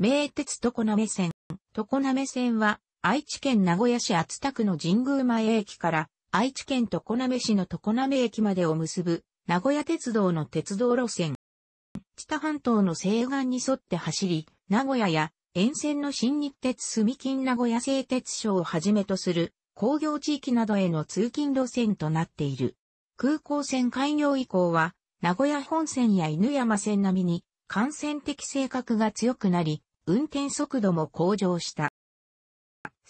名鉄常滑線。常滑線は、愛知県名古屋市厚田区の神宮前駅から、愛知県常滑市の常滑駅までを結ぶ、名古屋鉄道の鉄道路線。北半島の西岸に沿って走り、名古屋や沿線の新日鉄住金名古屋製鉄所をはじめとする工業地域などへの通勤路線となっている。空港線開業以降は、名古屋本線や犬山線並みに感染的性格が強くなり、運転速度も向上した。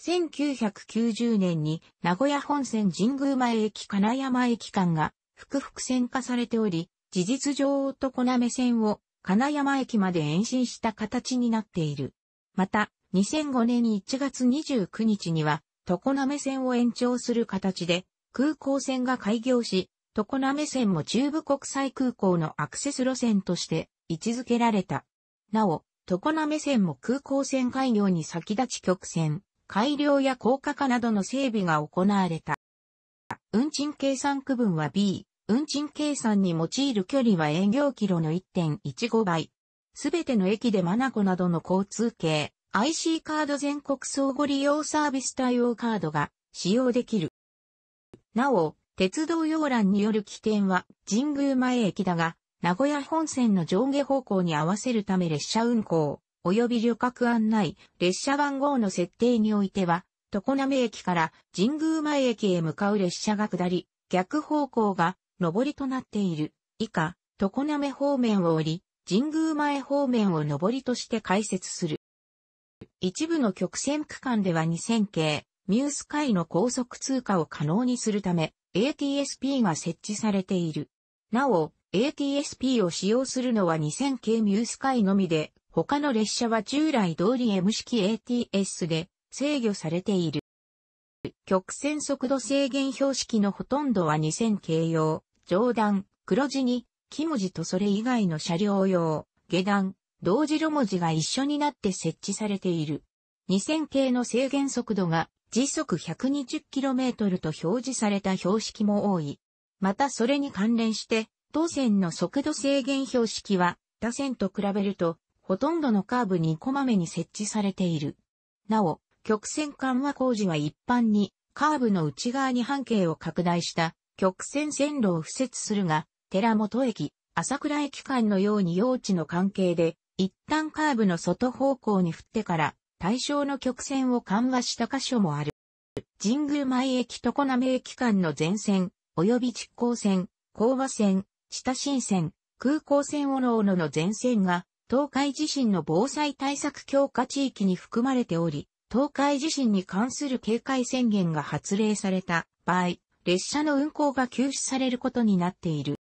1990年に名古屋本線神宮前駅金山駅間が複々線化されており、事実上男な目線を金山駅まで延伸した形になっている。また、2005年1月29日には、常滑線を延長する形で、空港線が開業し、常滑線も中部国際空港のアクセス路線として位置づけられた。なお、常滑線も空港線開業に先立ち曲線、改良や高架化などの整備が行われた。運賃計算区分は B、運賃計算に用いる距離は営業キロの1.15倍。すべての駅でマナコなどの交通系、IC カード全国相互利用サービス対応カードが使用できる。なお、鉄道要欄による起点は神宮前駅だが、名古屋本線の上下方向に合わせるため列車運行、及び旅客案内、列車番号の設定においては、常滑駅から神宮前駅へ向かう列車が下り、逆方向が上りとなっている。以下、常滑方面を降り、神宮前方面を上りとして開設する。一部の曲線区間では2000系、ミュース界の高速通過を可能にするため、ATSP が設置されている。なお、ATSP を使用するのは2000系ミュースカイのみで、他の列車は従来通り M 式 ATS で制御されている。曲線速度制限標識のほとんどは2000系用、上段、黒字に、木文字とそれ以外の車両用、下段、同時路文字が一緒になって設置されている。2000系の制限速度が時速 120km と表示された標識も多い。またそれに関連して、当線の速度制限標識は、他線と比べると、ほとんどのカーブにこまめに設置されている。なお、曲線緩和工事は一般に、カーブの内側に半径を拡大した曲線線路を敷設するが、寺本駅、朝倉駅間のように用地の関係で、一旦カーブの外方向に振ってから、対象の曲線を緩和した箇所もある。神宮前駅と小波駅間の全線、及び実行線、高和線、下新線、空港線おのおのの全線が、東海地震の防災対策強化地域に含まれており、東海地震に関する警戒宣言が発令された場合、列車の運行が休止されることになっている。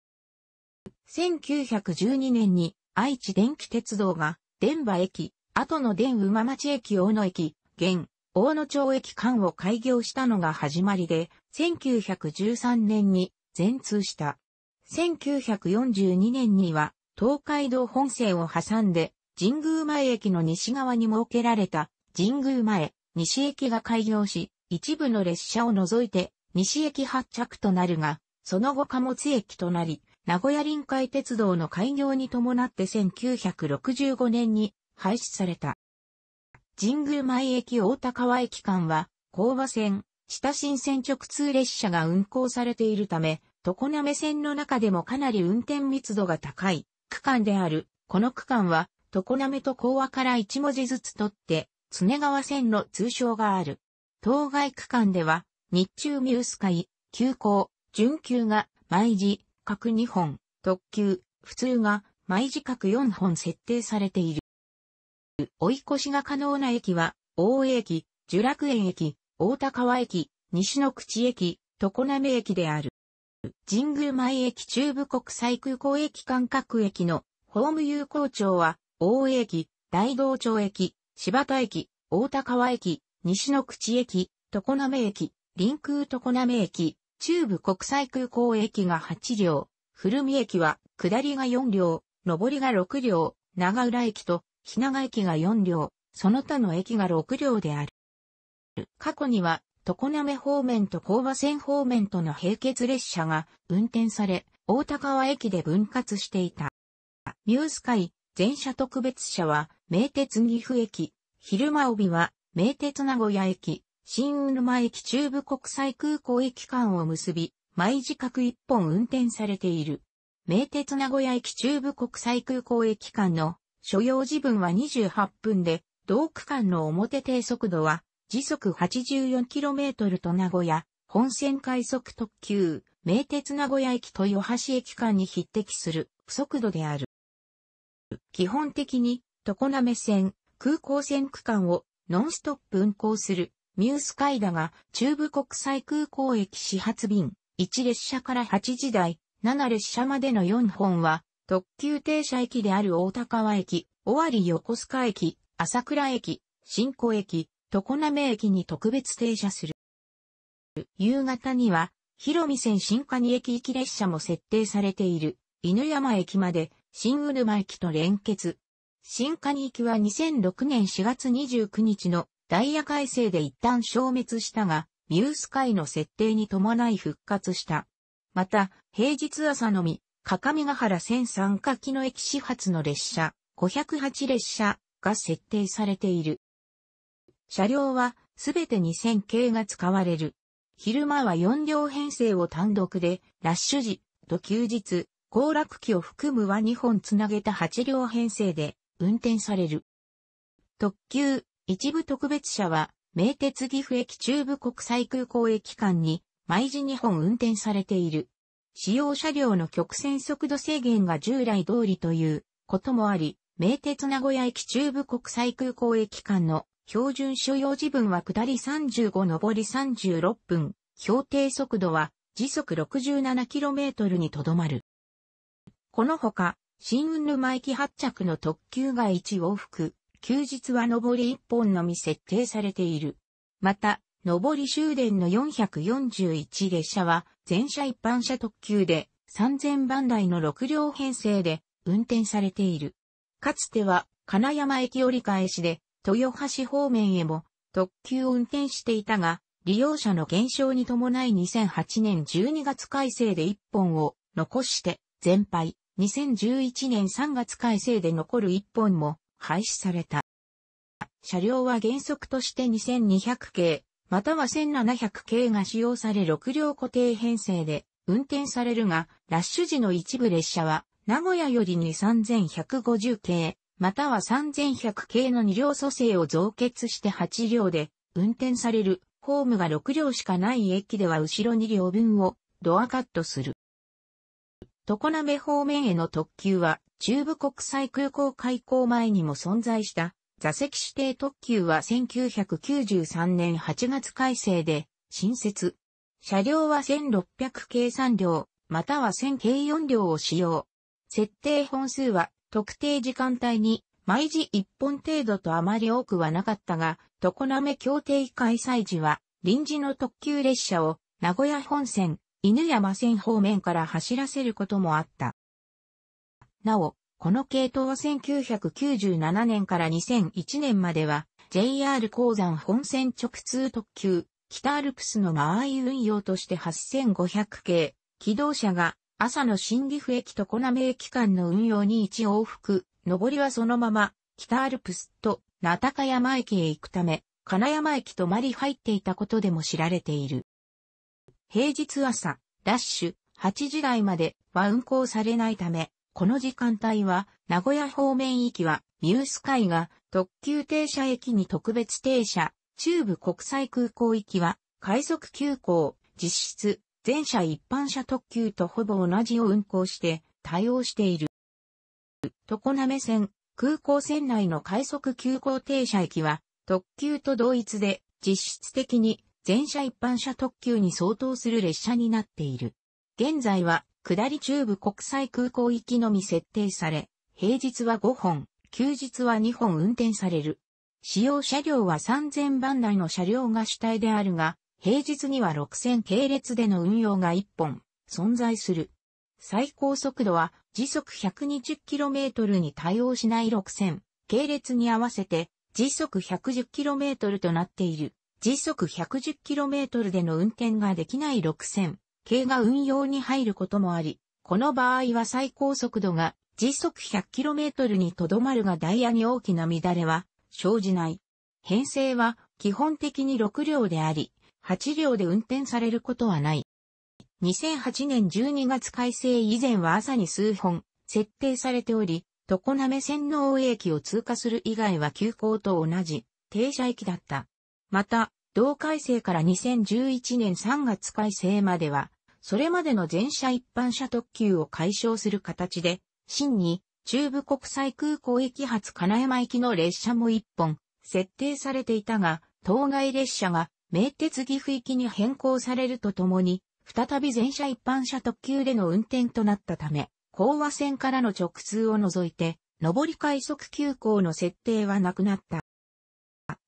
1912年に愛知電気鉄道が、電馬駅、後の電馬町駅大野駅、現、大野町駅間を開業したのが始まりで、1913年に全通した。1942年には東海道本線を挟んで神宮前駅の西側に設けられた神宮前西駅が開業し、一部の列車を除いて西駅発着となるが、その後貨物駅となり、名古屋臨海鉄道の開業に伴って1965年に廃止された。神宮前駅大高川駅間は、工場線、下新線直通列車が運行されているため、常滑線の中でもかなり運転密度が高い区間である。この区間は、常滑と講和から一文字ずつ取って、常川線の通称がある。当該区間では、日中ミュース会、急行、準急が毎時各2本、特急、普通が毎時各4本設定されている。追い越しが可能な駅は、大江駅、聚楽園駅、大田川駅、西の口駅、常滑駅である。神宮前駅中部国際空港駅間各駅のホーム有効庁は、大江駅、大道町駅、柴田駅、大田川駅、西の口駅、常滑駅、臨空常滑駅、中部国際空港駅が8両、古見駅は下りが4両、上りが6両、長浦駅と日長駅が4両、その他の駅が6両である。過去には常滑方面と工場線方面との並結列車が運転され、大田川駅で分割していた。ニュース会、全車特別車は、名鉄岐阜駅、昼間帯は、名鉄名古屋駅、新沼駅中部国際空港駅間を結び、毎時各1本運転されている。名鉄名古屋駅中部国際空港駅間の所要時分は28分で、同区間の表定速度は時速 84km と名古屋、本線快速特急、名鉄名古屋駅と豊橋駅間に匹敵する速度である。基本的に、常滑線、空港線区間をノンストップ運行するミュースカイだが、中部国際空港駅始発便、1列車から8時台、7列車までの4本は、特急停車駅である大高川駅、尾張横須賀駅、朝倉駅、新湖駅、常滑駅に特別停車する。夕方には、広見線新蟹駅行き列車も設定されている、犬山駅まで、新うる駅と連結。新蟹行駅は2006年4月29日のダイヤ改正で一旦消滅したが、ミュースイの設定に伴い復活した。また、平日朝のみ、各ヶ原線三キの駅始発の列車、508列車が設定されている。車両はすべて2000系が使われる。昼間は4両編成を単独で、ラッシュ時と休日、行楽期を含むは2本つなげた8両編成で運転される。特急、一部特別車は、名鉄岐阜駅中部国際空港駅間に、毎時2本運転されている。使用車両の曲線速度制限が従来通りということもあり、名鉄名古屋駅中部国際空港駅間の標準所要時分は下り35上り36分、標定速度は時速 67km にとどまる。このほか、新雲沼駅発着の特急が1往復、休日は上り1本のみ設定されている。また、上り終電の441列車は、全車一般車特急で、3000番台の6両編成で、運転されている。かつては、金山駅折り返しで、豊橋方面へも特急を運転していたが、利用者の減少に伴い2008年12月改正で1本を残して全廃、2011年3月改正で残る1本も廃止された。車両は原則として2200系、または1700系が使用され6両固定編成で運転されるが、ラッシュ時の一部列車は、名古屋よりに3150系、または3100系の2両組成を増結して8両で運転されるホームが6両しかない駅では後ろ2両分をドアカットする。常滑方面への特急は中部国際空港開港前にも存在した座席指定特急は1993年8月改正で新設。車両は1600系3両、または1000系4両を使用。設定本数は特定時間帯に毎時1本程度とあまり多くはなかったが、常滑協定開催時は臨時の特急列車を名古屋本線、犬山線方面から走らせることもあった。なお、この系統は1997年から2001年までは JR 鉱山本線直通特急、北アルプスの間合い運用として8500系、機動車が朝の新岐阜駅と小名駅間の運用に1往復、上りはそのまま、北アルプスと、那高山駅へ行くため、金山駅とまり入っていたことでも知られている。平日朝、ラッシュ、8時台までは運行されないため、この時間帯は、名古屋方面行きは、ミュース海が特急停車駅に特別停車、中部国際空港行きは、快速急行、実質、全車一般車特急とほぼ同じを運行して対応している。常滑線、空港線内の快速急行停車駅は、特急と同一で、実質的に全車一般車特急に相当する列車になっている。現在は、下り中部国際空港行きのみ設定され、平日は5本、休日は2本運転される。使用車両は3000番台の車両が主体であるが、平日には6000系列での運用が1本存在する。最高速度は時速 120km に対応しない6000系列に合わせて時速 110km となっている。時速 110km での運転ができない6000系が運用に入ることもあり、この場合は最高速度が時速 100km にとどまるがダイヤに大きな乱れは生じない。編成は基本的に6両であり、8両で運転されることはない。2008年12月改正以前は朝に数本設定されており、常滑線の大駅を通過する以外は急行と同じ停車駅だった。また、同改正から2011年3月改正までは、それまでの全車一般車特急を解消する形で、真に中部国際空港駅発金山駅の列車も1本設定されていたが、当該列車が名鉄岐阜行きに変更されるとともに、再び全車一般車特急での運転となったため、高和線からの直通を除いて、上り快速急行の設定はなくなった。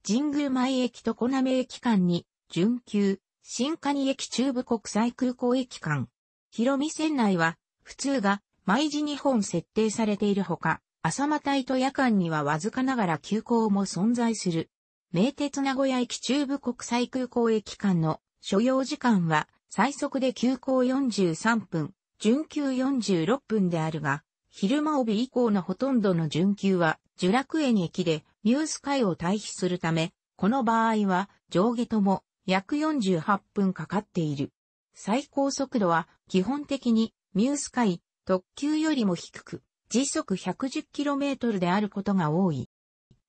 神宮前駅と小滑駅間に、準急、新蟹駅中部国際空港駅間。広見線内は、普通が、毎時2本設定されているほか、朝間帯と夜間にはわずかながら休校も存在する。名鉄名古屋駅中部国際空港駅間の所要時間は最速で急行43分、準急46分であるが、昼間帯以降のほとんどの準急は、樹楽園駅でニュース会を退避するため、この場合は上下とも約48分かかっている。最高速度は基本的にミュース会特急よりも低く、時速 110km であることが多い。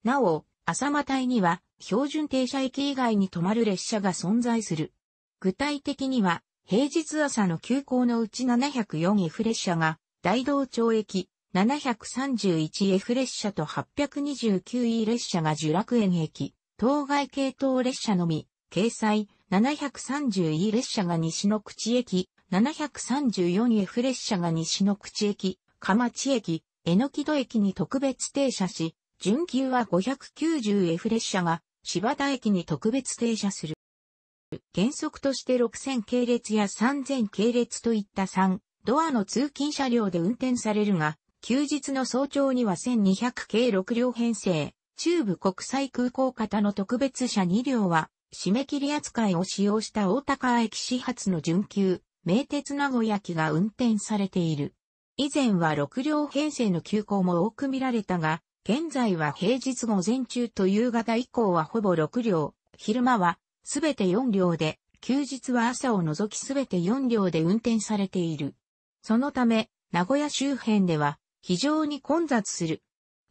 なお、朝間帯には標準停車駅以外に止まる列車が存在する。具体的には、平日朝の急行のうち 704F 列車が、大道町駅、731F 列車と 829E 列車が受楽園駅、当該系統列車のみ、掲載、730E 列車が西の口駅、734F 列車が西の口駅、河地駅、えのきど駅に特別停車し、準急は 590F 列車が柴田駅に特別停車する。原則として6000系列や3000系列といった3ドアの通勤車両で運転されるが、休日の早朝には1200系6両編成、中部国際空港型の特別車2両は、締め切り扱いを使用した大高駅始発の準急、名鉄名古屋駅が運転されている。以前は6両編成の急行も多く見られたが、現在は平日午前中と夕方以降はほぼ6両、昼間はすべて4両で、休日は朝を除きすべて4両で運転されている。そのため、名古屋周辺では非常に混雑する。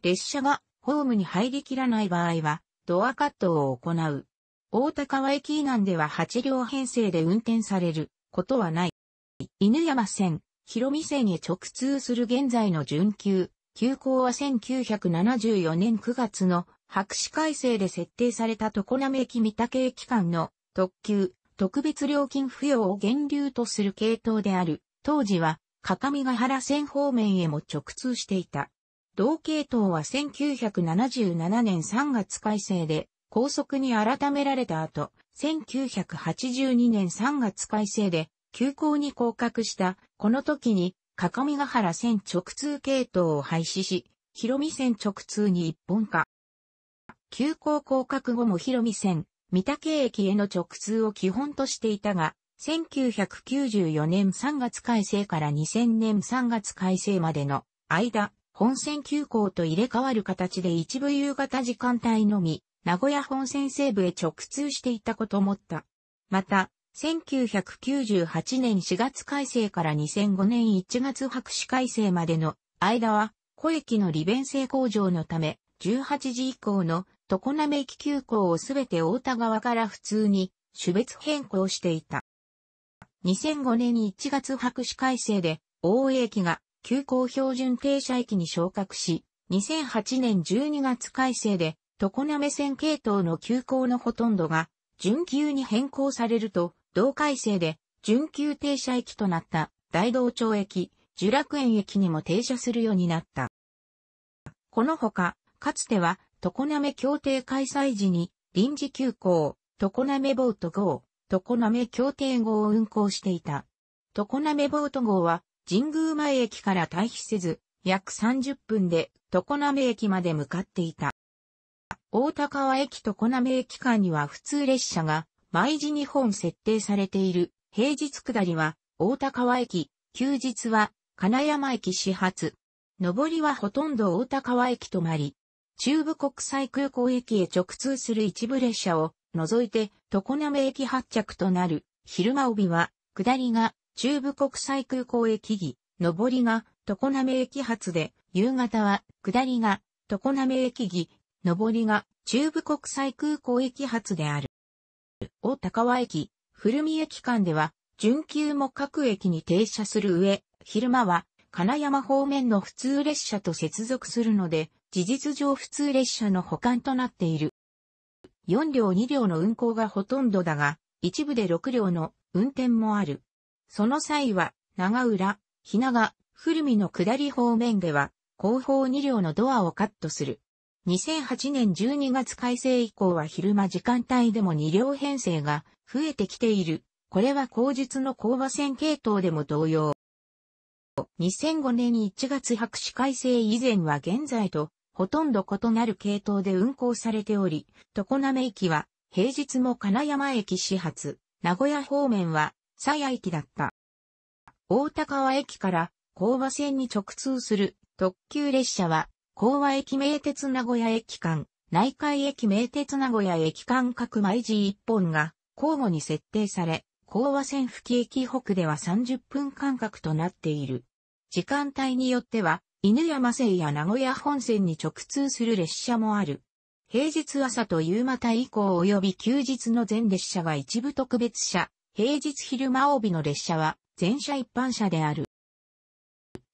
列車がホームに入りきらない場合は、ドアカットを行う。大田川駅以南では8両編成で運転されることはない。犬山線、広見線へ直通する現在の準急、休校は1974年9月の白紙改正で設定された常滑駅三宅駅間の特急、特別料金付与を源流とする系統である。当時は、各務原線方面へも直通していた。同系統は1977年3月改正で、高速に改められた後、1982年3月改正で、休校に降格した、この時に、かかみが原線直通系統を廃止し、広見線直通に一本化。急行降格後も広見線、三宅駅への直通を基本としていたが、1994年3月改正から2000年3月改正までの間、本線急行と入れ替わる形で一部夕方時間帯のみ、名古屋本線西部へ直通していたこともった。また、1998年4月改正から2005年1月白紙改正までの間は、小駅の利便性向上のため、18時以降の常滑駅急行をすべて大田川から普通に種別変更していた。2005年1月白紙改正で、大江駅が急行標準停車駅に昇格し、2008年12月改正で、常滑線系統の急行のほとんどが、準急に変更されると、同改正で、準急停車駅となった大道町駅、聚楽園駅にも停車するようになった。このほか、かつては、常滑協定開催時に、臨時急行、常滑ボート号、常滑協定号を運行していた。常滑ボート号は、神宮前駅から退避せず、約30分で常滑駅まで向かっていた。大高川駅常滑駅間には普通列車が毎時日本設定されている、平日下りは、大高川駅、休日は、金山駅始発。上りはほとんど大高川駅止まり、中部国際空港駅へ直通する一部列車を除いて常滑駅発着となる昼間帯は下りが中部国際空港駅儀、上りが常滑駅発で夕方は下りが常滑駅儀、上りが中部国際空港駅発である。大高輪駅、古見駅間では、準急も各駅に停車する上、昼間は、金山方面の普通列車と接続するので、事実上普通列車の保管となっている。4両2両の運行がほとんどだが、一部で6両の運転もある。その際は、長浦、日長、古見の下り方面では、後方2両のドアをカットする。2008年12月改正以降は昼間時間帯でも2両編成が増えてきている。これは後日の工場線系統でも同様。2005年1月白紙改正以前は現在とほとんど異なる系統で運行されており、常滑駅は平日も金山駅始発、名古屋方面は鞘駅だった。大高川駅から工場線に直通する特急列車は港和駅名鉄名古屋駅間、内海駅名鉄名古屋駅間各毎時1本が交互に設定され、港和線付近駅北では30分間隔となっている。時間帯によっては、犬山線や名古屋本線に直通する列車もある。平日朝と夕方以降及び休日の全列車は一部特別車、平日昼間帯の列車は全車一般車である。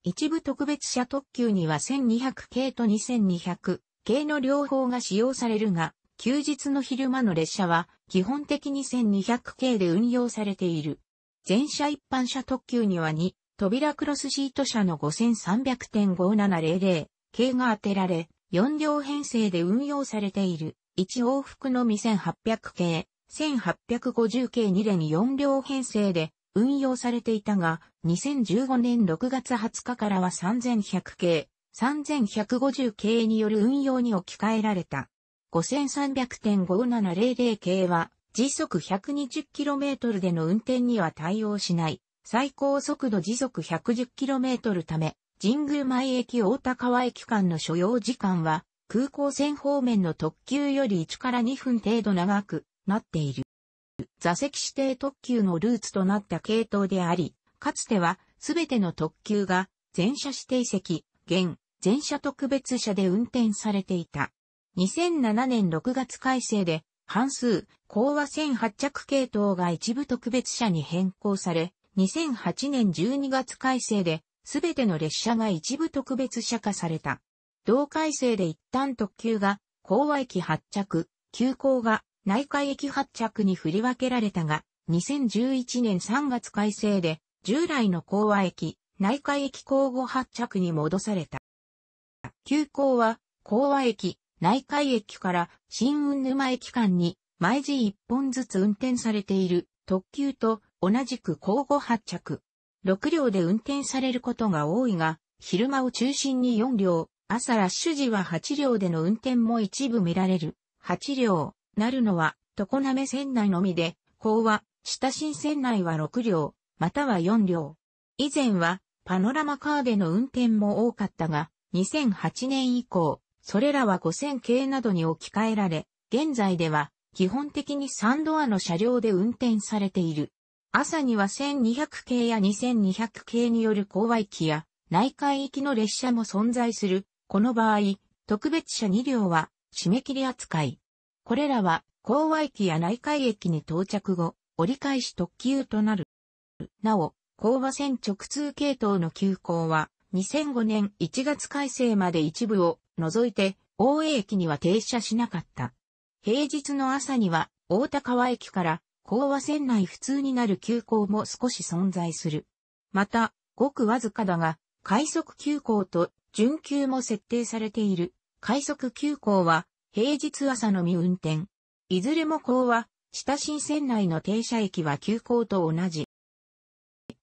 一部特別車特急には1200系と2200系の両方が使用されるが、休日の昼間の列車は基本的に1200系で運用されている。全車一般車特急には2、扉クロスシート車の5300.5700系が当てられ、4両編成で運用されている。1往復のみ1800系、1850系2連4両編成で運用されていたが、2015年6月20日からは3100系、3150系による運用に置き換えられた。5300.5700系は、時速 120km での運転には対応しない、最高速度時速 110km ため、神宮前駅大高川駅間の所要時間は、空港線方面の特急より1から2分程度長くなっている。座席指定特急のルーツとなった系統であり、かつてはすべての特急が全車指定席、現、全車特別車で運転されていた。2007年6月改正で、半数、高和線発着系統が一部特別車に変更され、2008年12月改正で、すべての列車が一部特別車化された。同改正で一旦特急が、高和駅発着、急行が内海駅発着に振り分けられたが、2011年3月改正で、従来の港和駅、内海駅交互発着に戻された。急行は、港和駅、内海駅から新雲沼駅間に、毎時一本ずつ運転されている特急と同じく交互発着。6両で運転されることが多いが、昼間を中心に4両、朝ラッシュ時は8両での運転も一部見られる。8両、なるのは、常滑船内のみで、港は、下新船内は6両、または4両。以前は、パノラマカーでの運転も多かったが、2008年以降、それらは5000系などに置き換えられ、現在では、基本的に3ドアの車両で運転されている。朝には1200系や2200系による郊外駅や内海行きの列車も存在する。この場合、特別車2両は締め切り扱い。これらは、港和駅や内海駅に到着後、折り返し特急となる。なお、港和線直通系統の急行は、2005年1月改正まで一部を除いて、大江駅には停車しなかった。平日の朝には、大田川駅から、港和線内普通になる急行も少し存在する。また、ごくわずかだが、快速急行と準急も設定されている。快速急行は、平日朝のみ運転。いずれも講和、下新線内の停車駅は急行と同じ。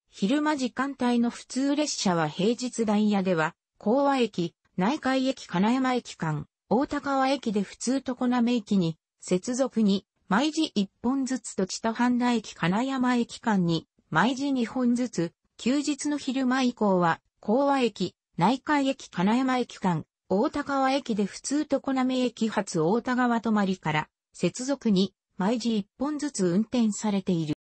昼間時間帯の普通列車は平日ダイヤでは、講和駅、内海駅金山駅間、大高和駅で普通と小滑駅に、接続に、毎時1本ずつと千田半田駅金山駅間に、毎時2本ずつ、休日の昼間以降は、講和駅、内海駅金山駅間、大田川駅で普通と小波駅発大田川止まりから、接続に、毎時一本ずつ運転されている。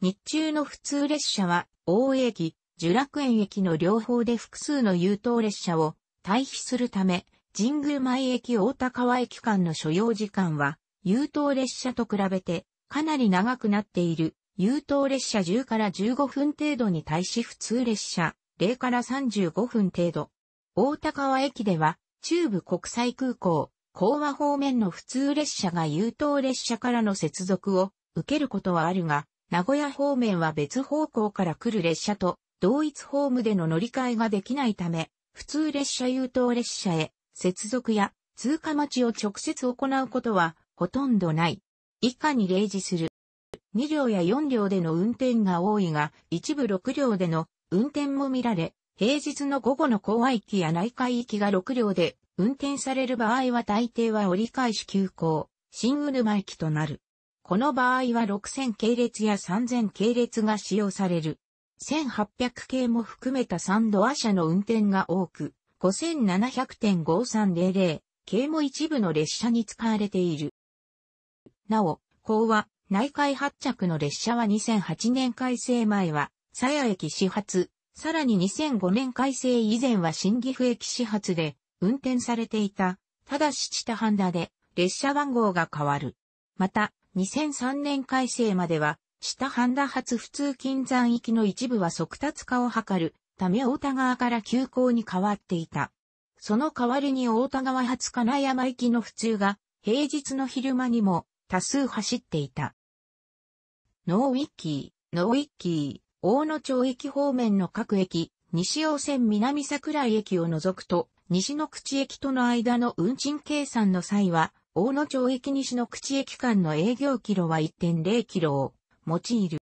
日中の普通列車は、大江駅、樹楽園駅の両方で複数の優等列車を退避するため、神宮前駅大田川駅間の所要時間は、優等列車と比べてかなり長くなっている、優等列車10から15分程度に対し普通列車0から35分程度、大高川駅では、中部国際空港、港和方面の普通列車が優等列車からの接続を受けることはあるが、名古屋方面は別方向から来る列車と同一ホームでの乗り換えができないため、普通列車優等列車へ接続や通過待ちを直接行うことはほとんどない。以下に例示する。2両や4両での運転が多いが、一部6両での運転も見られ、平日の午後の公愛駅や内海駅が6両で、運転される場合は大抵は折り返し急行、新うる駅となる。この場合は6000系列や3000系列が使用される。1800系も含めた3ドア車の運転が多く、5700.5300系も一部の列車に使われている。なお、港は内海発着の列車は2008年改正前は、鞘駅始発、さらに2005年改正以前は新岐阜駅始発で運転されていた、ただし知多半田で列車番号が変わる。また、2003年改正までは、下多半田発普通金山行きの一部は速達化を図るため大田川から急行に変わっていた。その代わりに大田川発金山行きの普通が平日の昼間にも多数走っていた。ノーウィッキー、ノーウィッキー。大野町駅方面の各駅、西尾線南桜井駅を除くと、西の口駅との間の運賃計算の際は、大野町駅西の口駅間の営業キロは1.0キロを用いる。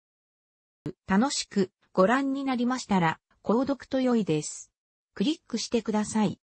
楽しくご覧になりましたら、購読と良いです。クリックしてください。